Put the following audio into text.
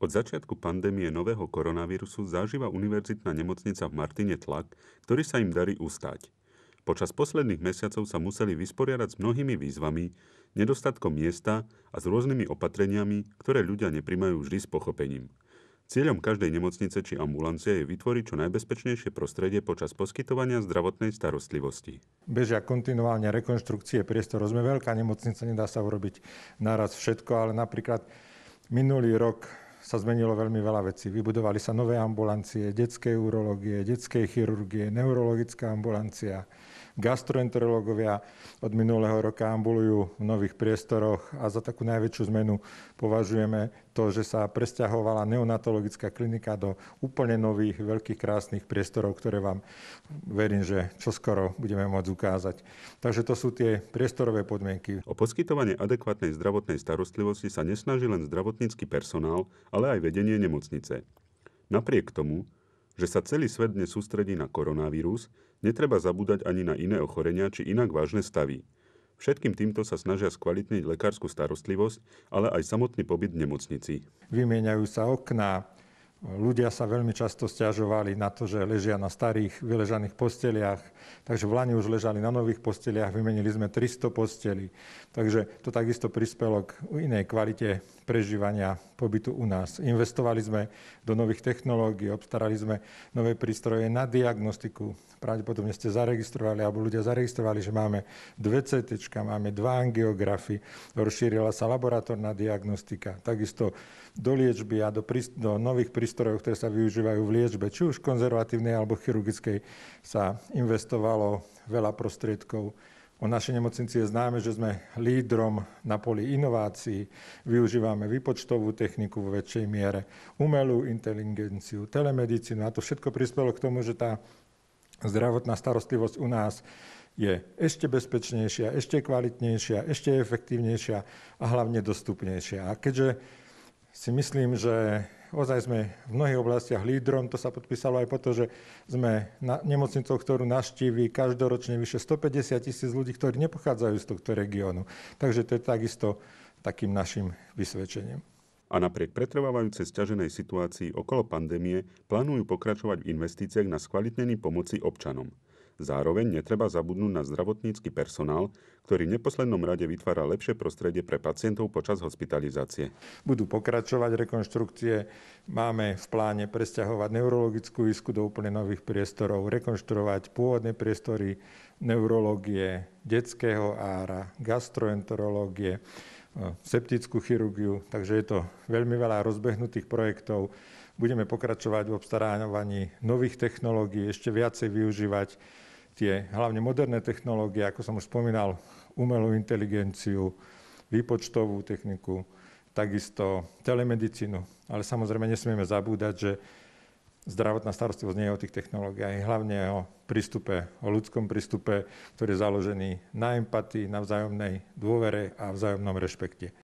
Od začiatku pandémie nového koronavírusu zažíva univerzitná nemocnica v Martine tlak, ktorý sa im darí ustať. Počas posledných mesiacov sa museli vysporiadať s mnohými výzvami, nedostatkom miesta a s rôznymi opatreniami, ktoré ľudia neprimajú vždy s pochopením. Cieľom každej nemocnice či ambulancie je vytvoriť čo najbezpečnejšie prostredie počas poskytovania zdravotnej starostlivosti. Bežia kontinuálne rekonštrukcie priestorov. Sme veľká nemocnica, nedá sa urobiť naraz všetko, ale napríklad minulý rok sa zmenilo veľmi veľa vecí. Vybudovali sa nové ambulancie, detskej urológie, detskej chirurgie, neurologická ambulancia, Gastroenterológovia od minulého roka ambulujú v nových priestoroch a za takú najväčšiu zmenu považujeme to, že sa presťahovala neonatologická klinika do úplne nových, veľkých, krásnych priestorov, ktoré vám verím, že čoskoro budeme môcť ukázať. Takže to sú tie priestorové podmienky. O poskytovanie adekvátnej zdravotnej starostlivosti sa nesnaží len zdravotnícky personál, ale aj vedenie nemocnice. Napriek tomu že sa celý svet dnes sústredí na koronavírus, netreba zabúdať ani na iné ochorenia či inak vážne stavy. Všetkým týmto sa snažia skvalitniť lekárskú starostlivosť, ale aj samotný pobyt v nemocnici. Vymieňajú sa okná, Ľudia sa veľmi často stiažovali na to, že ležia na starých vyležaných posteliach, takže v Lani už ležali na nových posteliach, vymenili sme 300 posteli. Takže to takisto prispelo k inej kvalite prežívania pobytu u nás. Investovali sme do nových technológií, obstarali sme nové prístroje na diagnostiku. Pravdepodobne ste zaregistrovali, alebo ľudia zaregistrovali, že máme dve CT, máme dva angiografy, rozšírila sa laboratórna diagnostika, takisto do liečby a do, do nových prístrojov prístrojov, ktoré sa využívajú v liečbe, či už konzervatívnej alebo chirurgickej, sa investovalo veľa prostriedkov. O našej nemocnici je známe, že sme lídrom na poli inovácií, využívame výpočtovú techniku vo väčšej miere, umelú inteligenciu, telemedicínu a to všetko prispelo k tomu, že tá zdravotná starostlivosť u nás je ešte bezpečnejšia, ešte kvalitnejšia, ešte efektívnejšia a hlavne dostupnejšia. A keďže si myslím, že Ozaj sme v mnohých oblastiach lídrom. To sa podpísalo aj po to, že sme nemocnicou, ktorú naštívi každoročne vyše 150 tisíc ľudí, ktorí nepochádzajú z tohto regiónu. Takže to je takisto takým našim vysvedčením. A napriek pretrvávajúcej sťaženej situácii okolo pandémie plánujú pokračovať v investíciách na skvalitnení pomoci občanom – Zároveň netreba zabudnúť na zdravotnícky personál, ktorý v neposlednom rade vytvára lepšie prostredie pre pacientov počas hospitalizácie. Budú pokračovať rekonštrukcie. Máme v pláne presťahovať neurologickú isku do úplne nových priestorov, rekonštruovať pôvodné priestory neurológie, detského ára, gastroenterológie septickú chirurgiu, takže je to veľmi veľa rozbehnutých projektov. Budeme pokračovať v obstarávaní nových technológií, ešte viacej využívať tie hlavne moderné technológie, ako som už spomínal, umelú inteligenciu, výpočtovú techniku, takisto telemedicínu. Ale samozrejme nesmieme zabúdať, že zdravotná starostlivosť nie je o tých technológiách, je hlavne o prístupe, o ľudskom prístupe, ktorý je založený na empatii, na vzájomnej dôvere a vzájomnom rešpekte.